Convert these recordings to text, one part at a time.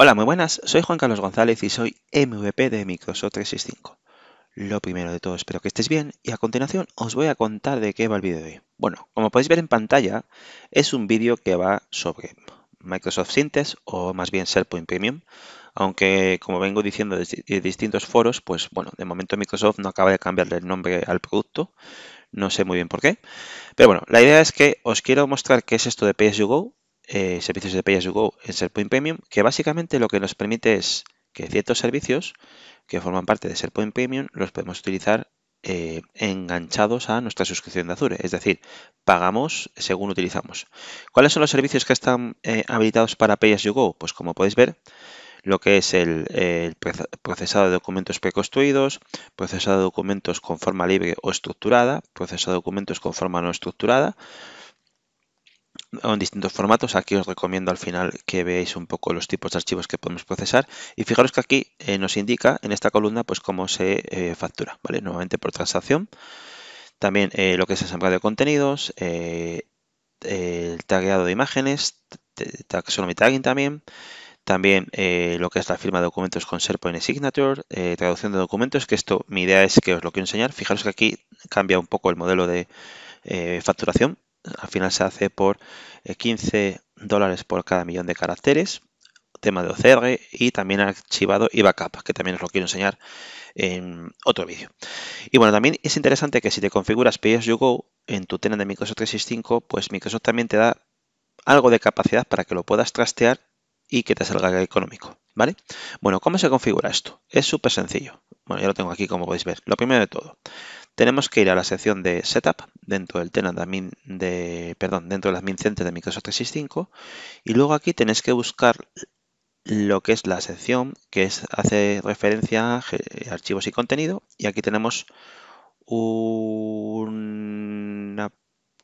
Hola, muy buenas, soy Juan Carlos González y soy MVP de Microsoft 365. Lo primero de todo, espero que estéis bien y a continuación os voy a contar de qué va el vídeo de hoy. Bueno, como podéis ver en pantalla, es un vídeo que va sobre Microsoft Synthes o más bien SharePoint Premium, aunque como vengo diciendo de distintos foros, pues bueno, de momento Microsoft no acaba de cambiarle el nombre al producto, no sé muy bien por qué. Pero bueno, la idea es que os quiero mostrar qué es esto de PSU Go, eh, servicios de Pay Go en SharePoint Premium, que básicamente lo que nos permite es que ciertos servicios que forman parte de SharePoint Premium los podemos utilizar eh, enganchados a nuestra suscripción de Azure, es decir, pagamos según utilizamos. ¿Cuáles son los servicios que están eh, habilitados para Payas Go? Pues como podéis ver, lo que es el, el, procesado de documentos preconstruidos, procesado de documentos con forma libre o estructurada, procesado de documentos con forma no estructurada, en distintos formatos. Aquí os recomiendo al final que veáis un poco los tipos de archivos que podemos procesar. Y fijaros que aquí eh, nos indica en esta columna pues cómo se eh, factura, ¿vale? Nuevamente por transacción. También eh, lo que es asamblea de contenidos, el tagueado de imágenes, taxonomy tagging también. También lo que es la firma de documentos con SharePoint Signature, traducción de documentos, que esto mi idea es que os lo quiero enseñar. Fijaros que aquí cambia un poco el modelo de facturación al final se hace por 15 eh, dólares por cada millón de caracteres, tema de OCR y también archivado y backup, que también os lo quiero enseñar en otro vídeo. Y bueno, también es interesante que si te configuras Go en tu tenant de Microsoft 365, pues Microsoft también te da algo de capacidad para que lo puedas trastear y que te salga económico, ¿vale? Bueno, ¿cómo se configura esto? Es súper sencillo. Bueno, ya lo tengo aquí como podéis ver. Lo primero de todo, tenemos que ir a la sección de Setup dentro del tenant admin de, perdón, dentro del admin center de Microsoft 365 y luego aquí tenéis que buscar lo que es la sección que hace referencia a archivos y contenido y aquí tenemos un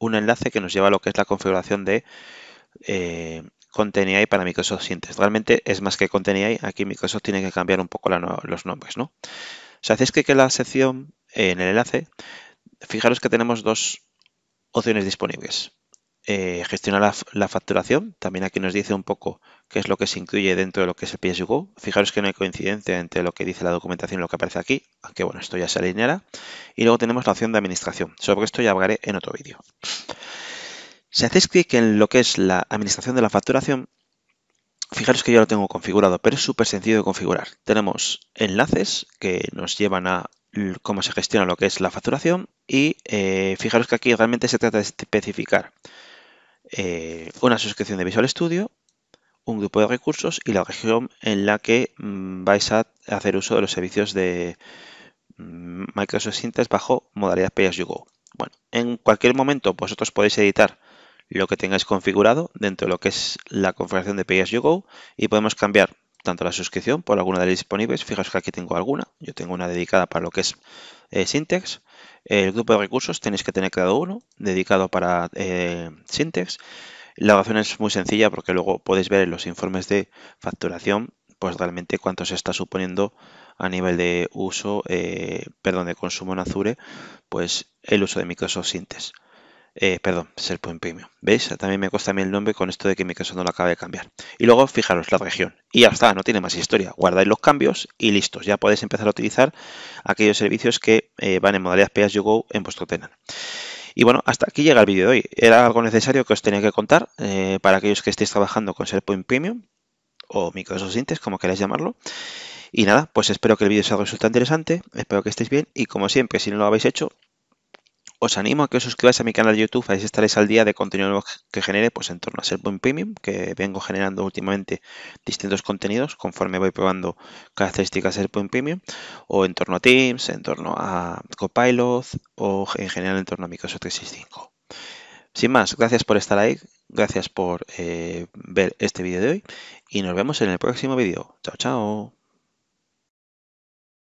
enlace que nos lleva a lo que es la configuración de eh, AI para Microsoft Sientes. Realmente es más que Content AI, aquí Microsoft tiene que cambiar un poco los nombres. ¿no? O sea, hacéis que la sección en el enlace, fijaros que tenemos dos opciones disponibles. Eh, gestionar la, facturación, también aquí nos dice un poco qué es lo que se incluye dentro de lo que es el PSU. Fijaros que no hay coincidencia entre lo que dice la documentación y lo que aparece aquí, aunque bueno, esto ya se alineará. Y luego tenemos la opción de administración, sobre esto ya hablaré en otro vídeo. Si hacéis clic en lo que es la administración de la facturación, fijaros que ya lo tengo configurado, pero es súper sencillo de configurar. Tenemos enlaces que nos llevan a Mm, cómo se gestiona lo que es la facturación y eh, fijaros que aquí realmente se trata de especificar eh, una suscripción de Visual Studio, un grupo de recursos y la región en la que mm, vais a hacer uso de los servicios de mm, Microsoft Syntex bajo modalidad Pay as you go. Bueno, en cualquier momento vosotros podéis editar lo que tengáis configurado dentro de lo que es la configuración de Pay as you go y podemos cambiar tanto la suscripción por alguna de las disponibles. Fijaos que aquí tengo alguna. Yo tengo una dedicada para lo que es eh, Syntex. El grupo de recursos tenéis que tener creado uno dedicado para eh, Syntex. La razón es muy sencilla porque luego podéis ver en los informes de facturación pues realmente cuánto se está suponiendo a nivel de uso, eh, perdón, de consumo en Azure, pues el uso de Microsoft Syntex. Eh, perdón, SharePoint Premium. ¿Veis? También me cuesta a mí el nombre con esto de que Microsoft no lo acaba de cambiar. Y luego, fijaros, la región. Y ya está, no tiene más historia. Guardáis los cambios y listos. Ya podéis empezar a utilizar aquellos servicios que eh, van en modalidad Pay as go en vuestro tenant. Y bueno, hasta aquí llega el vídeo de hoy. Era algo necesario que os tenía que contar eh, para aquellos que estéis trabajando con SharePoint Premium o Microsoft Sintes, como queráis llamarlo. Y nada, pues espero que el vídeo os haya resultado interesante, espero que estéis bien y como siempre, si no lo habéis hecho, os animo a que os suscribáis a mi canal de YouTube, ahí estaréis al día de contenido nuevo que genere pues, en torno a SharePoint Premium, que vengo generando últimamente distintos contenidos conforme voy probando características de SharePoint Premium, o en torno a Teams, en torno a Copilot, o en general en torno a Microsoft 365. Sin más, gracias por estar ahí, gracias por eh, ver este vídeo de hoy y nos vemos en el próximo vídeo. Chao, chao.